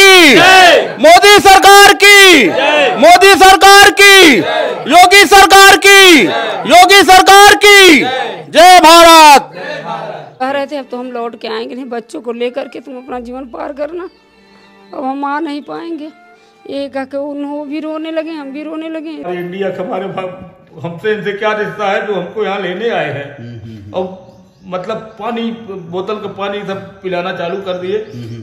की मोदी सरकार की मोदी सरकार की योगी सरकार की योगी सरकार की जय भारत कह रहे थे अब तो हम लौट के आएंगे नहीं बच्चों को लेकर के तुम अपना जीवन पार करना अब हम आ नहीं पाएंगे ये कह के उन्हों भी रोने लगे हम भी रोने लगे इंडिया हमारे हमसे इनसे क्या रिश्ता है जो हमको यहाँ लेने आए हैं और हम्म, हम्म, हम्म। मतलब पानी बोतल का पानी सब पिलाना चालू कर दिए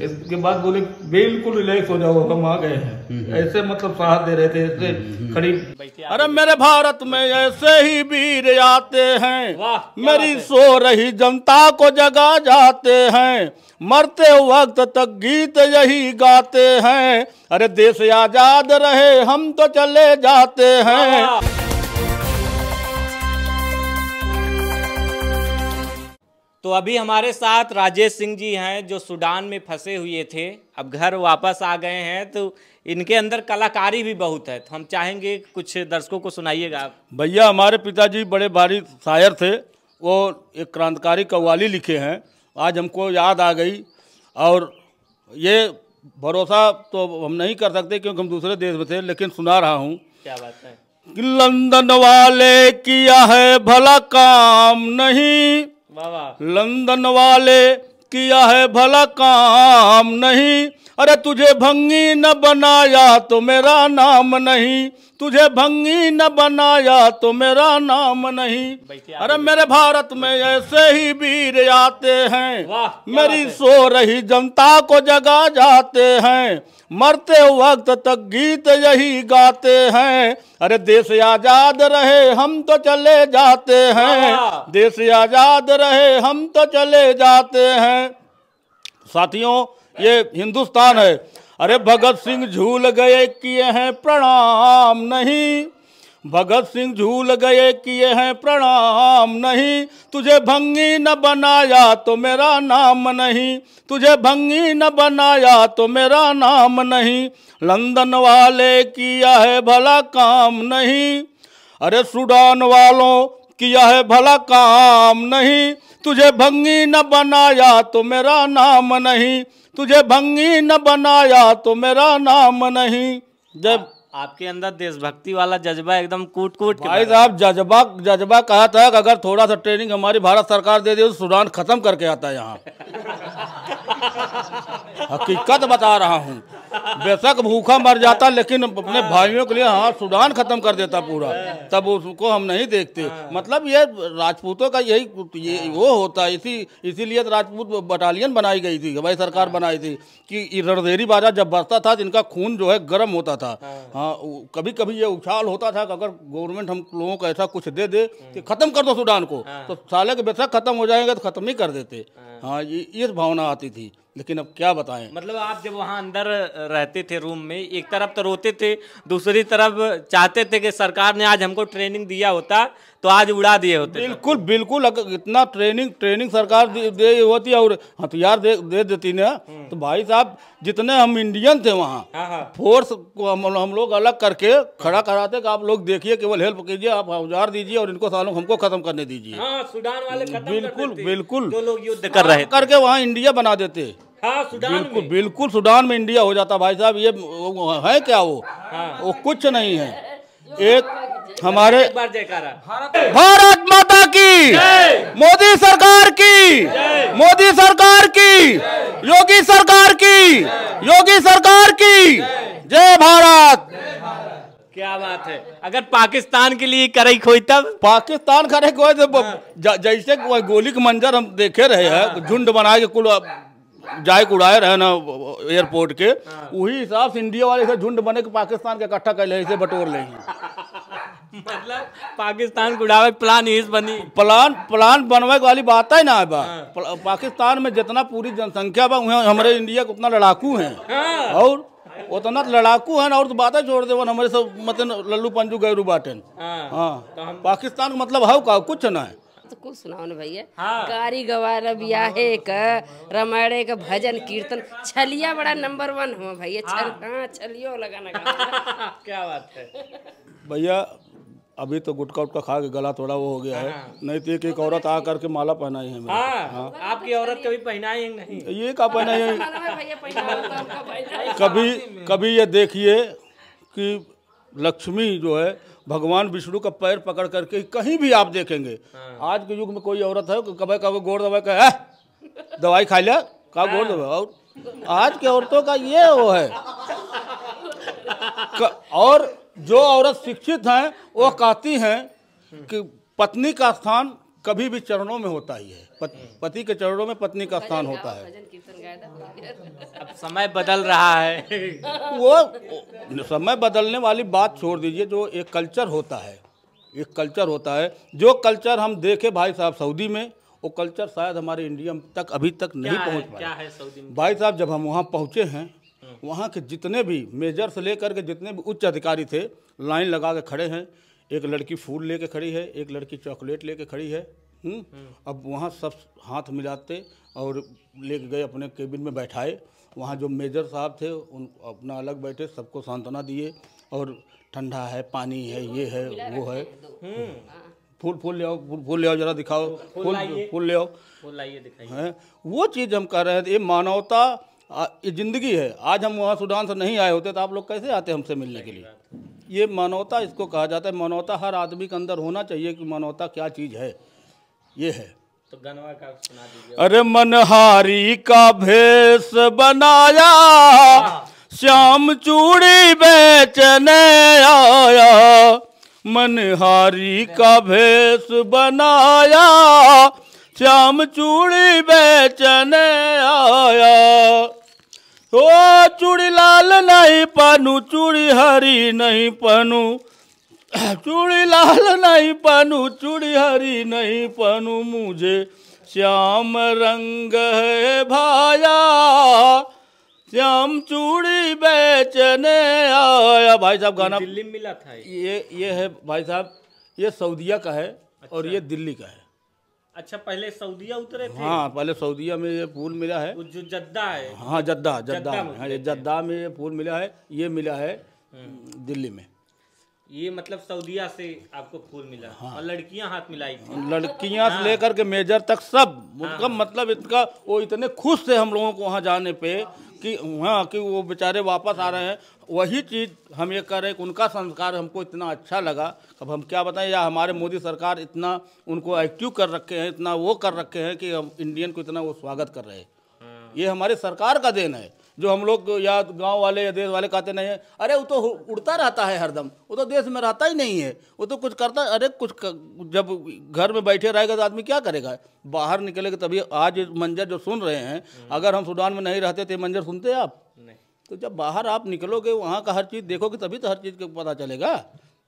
इसके बाद बोले बिल्कुल रिलैक्स हो जाओ हम आ गए हैं ऐसे मतलब साहस दे रहे थे ऐसे खड़ी अरे मेरे भारत में ऐसे ही वीर आते हैं मेरी सो रही जनता को जगा जाते हैं मरते वक्त तक गीत यही गाते हैं अरे देश आजाद रहे हम तो चले जाते हैं तो अभी हमारे साथ राजेश सिंह जी हैं जो सूडान में फंसे हुए थे अब घर वापस आ गए हैं तो इनके अंदर कलाकारी भी बहुत है तो हम चाहेंगे कुछ दर्शकों को सुनाइएगा आप भैया हमारे पिताजी बड़े भारी शायर थे वो एक क्रांतिकारी कवाली लिखे हैं आज हमको याद आ गई और ये भरोसा तो हम नहीं कर सकते क्योंकि हम दूसरे देश में थे लेकिन सुना रहा हूँ क्या बात है लंदन वाले किया है भला काम नहीं लंदन वाले किया है भला काम नहीं अरे तुझे भंगी न बनाया तो मेरा नाम नहीं तुझे भंगी न बनाया तो मेरा नाम नहीं अरे मेरे भारत में ऐसे ही वीर आते हैं मेरी सो रही जनता को जगा जाते हैं मरते वक्त तक गीत यही गाते हैं अरे देश आजाद रहे हम तो चले जाते हैं देश आजाद रहे हम तो चले जाते हैं साथियों ये हिंदुस्तान है अरे भगत सिंह झूल गए किए हैं प्रणाम नहीं भगत सिंह झूल गए किए हैं प्रणाम नहीं तुझे भंगी न बनाया तो मेरा नाम नहीं तुझे भंगी न बनाया तो मेरा नाम नहीं लंदन वाले किया है भला काम नहीं अरे सुडान वालों किया है भला काम नहीं तुझे भंगी न बनाया तो मेरा नाम नहीं तुझे भंगी न बनाया तो मेरा नाम नहीं जब आपके अंदर देशभक्ति वाला जज्बा एकदम कूट कूट भाई साहब जज्बा जज्बा कहा था कि अगर थोड़ा सा ट्रेनिंग हमारी भारत सरकार दे दे तो सुडान खत्म करके आता है यहाँ हकीकत बता रहा हूँ बेशक भूखा मर जाता लेकिन अपने हाँ। भाइयों के लिए हाँ सुडान खत्म कर देता पूरा हाँ। तब उसको हम नहीं देखते हाँ। मतलब ये राजपूतों का यही ये वो होता है इसी इसीलिए तो राजपूत बटालियन बनाई गई थी हवाई सरकार बनाई थी कि रणदेरी बाजा जब बसता था इनका खून जो है गर्म होता था हाँ कभी कभी ये उछाल होता था कि अगर गवर्नमेंट हम लोगों को ऐसा कुछ दे दे कि खत्म कर दो सुडान को तो साले के बेशक खत्म हो जाएंगे तो खत्म ही कर देते हाँ ये भावना आती थी लेकिन अब क्या बताएं मतलब आप जब वहाँ अंदर रहते थे रूम में एक तरफ तो रोते थे दूसरी तरफ चाहते थे कि सरकार ने आज हमको ट्रेनिंग दिया होता तो आज उड़ा दिए होते बिल्कुल बिल्कुल इतना ट्रेनिंग ट्रेनिंग सरकार दे, दे होती और हथियार हाँ तो दे दे देती ना हम्म। तो भाई साहब जितने हम इंडियन थे वहाँ फोर्स हाँ, हाँ। को हम, हम लोग अलग करके खड़ा कराते कि आप लोग देखिए केवल हेल्प कीजिए आप औजार दीजिए और इनको सालों हमको खत्म करने दीजिए हाँ, सुडान वाले खत्म बिल्कुल बिल्कुल युद्ध कर रहे करके वहाँ इंडिया बना देते हाँ, बिल्कुल बिल्कुल सुडान में इंडिया हो जाता भाई साहब ये है क्या वो वो कुछ नहीं है एक हमारे भारत माता की मोदी सरकार की मोदी सरकार की योगी सरकार की योगी सरकार की जय भारत क्या बात है अगर पाकिस्तान के लिए करे खोई तब पाकिस्तान करे खोए तो हाँ। जैसे गोली के मंजर हम देखे रहे हैं हाँ। झुंड बना के कुल जाए उड़ाए रहे ना एयरपोर्ट के वही हाँ। हिसाब से इंडिया वाले से झुंड बने के पाकिस्तान के इकट्ठा कर ले बटोर ले मतलब पाकिस्तान को उड़ावे प्लान ही बनी प्लान प्लान बनवा वाली बात है ना बा हाँ। पाकिस्तान में जितना पूरी जनसंख्या बा उहे हमारे इंडिया को उतना लड़ाकू हैं हाँ। और उतना लड़ाकू हैं और तो है छोड़ देवन हमारे सब मतलब लल्लू पंजू गैरू बाटन हाँ, हाँ। तो पाकिस्तान मतलब है का कुछ ना है तो कुछ सुनाओ ना भैया हाँ। गवार ब्याहे का का भजन कीर्तन छलिया बड़ा नंबर वन हो भैया छल हाँ छलियो लगाना क्या बात है भैया अभी तो गुटका उटका खा के गला थोड़ा वो हो गया है हाँ। नहीं तो एक एक तो औरत आ करके माला पहनाई है हाँ, हाँ। आपकी औरत कभी पहनाई नहीं ये का पहनाई तो कभी कभी ये देखिए कि लक्ष्मी जो है भगवान विष्णु का पैर पकड़ करके कहीं भी आप देखेंगे आज के युग में कोई औरत है कभी कभी गोड़ दवाई का दवाई खा लिया का गोड़ दवाई और आज की औरतों का ये वो है और जो औरत शिक्षित हैं वो कहती हैं कि पत्नी का स्थान कभी भी चरणों में होता ही है पति के चरणों में पत्नी का स्थान होता है अब समय बदल रहा है वो समय बदलने वाली बात छोड़ दीजिए जो एक कल्चर होता है एक कल्चर होता है जो कल्चर हम देखे भाई साहब सऊदी में वो कल्चर शायद हमारे इंडिया तक अभी तक नहीं पहुंच पाया भाई साहब जब हम वहाँ पहुँचे हैं वहाँ के जितने भी मेजर से लेकर के जितने भी उच्च अधिकारी थे लाइन लगा के खड़े हैं एक लड़की फूल लेके खड़ी है एक लड़की चॉकलेट लेके खड़ी है हुँ? हम्म? अब वहाँ सब हाथ मिलाते और ले गए अपने केबिन में बैठाए वहाँ जो मेजर साहब थे उन अपना अलग बैठे सबको सांत्वना दिए और ठंडा है पानी है ये है वो है हम्म। फूल फूल ले आओ फूल फूल ले आओ जरा दिखाओ फूल फूल ले आओ फूल लाइए दिखाइए वो चीज़ हम कह रहे हैं ये मानवता ये ज़िंदगी है आज हम वहाँ सूडान से नहीं आए होते तो आप लोग कैसे आते हमसे मिलने के लिए ये मानवता इसको कहा जाता है मानवता हर आदमी के अंदर होना चाहिए कि मानवता क्या चीज़ है ये है तो गनवा का सुना अरे मनहारी का भेष बनाया श्याम चूड़ी बेचने आया मनहारी का भेष बनाया श्याम चूड़ी बेचने आया ओ चूड़ी लाल नहीं पानू चूड़ी हरी नहीं पानू चूड़ी लाल नहीं पानू चूड़ी हरी नहीं पानू मुझे श्याम रंग है भाया श्याम चूड़ी बेचने आया भाई साहब गाना दिल्ली मिला था ये ये है भाई साहब ये सऊदिया का है अच्छा। और ये दिल्ली का है अच्छा पहले सऊदिया उतरे थे हाँ पहले सऊदिया में ये पुल मिला है जो जद्दा है हाँ जद्दा जद्दा जद्दा में हाँ, ये पुल मिला है ये मिला है हम्म। दिल्ली में ये मतलब सऊदीया से आपको फूल मिला हाँ। और लड़कियां हाथ मिलाई थी लड़कियां हाँ। से लेकर के मेजर तक सब हाँ। मतलब इतना वो इतने खुश थे हम लोगों को वहाँ जाने पे कि हाँ कि वो बेचारे वापस आ रहे हैं वही चीज़ हम ये कर रहे हैं कि उनका संस्कार हमको इतना अच्छा लगा अब हम क्या बताएं या हमारे मोदी सरकार इतना उनको एक्टिव कर रखे हैं इतना वो कर रखे हैं कि हम इंडियन को इतना वो स्वागत कर रहे हैं हाँ। ये हमारे सरकार का देन है जो हम लोग या गांव वाले या देश वाले कहते नहीं है अरे वो तो उड़ता रहता है हरदम वो तो देश में रहता ही नहीं है वो तो कुछ करता अरे कुछ कर, जब घर में बैठे रहेगा तो आदमी क्या करेगा बाहर निकलेगा तभी आज मंजर जो सुन रहे हैं अगर हम सूडान में नहीं रहते तो मंजर सुनते आप नहीं तो जब बाहर आप निकलोगे वहाँ का हर चीज़ देखोगे तभी तो हर चीज़ का पता चलेगा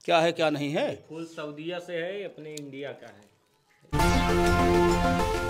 क्या है क्या नहीं है फुल सऊदीया से है अपने इंडिया का है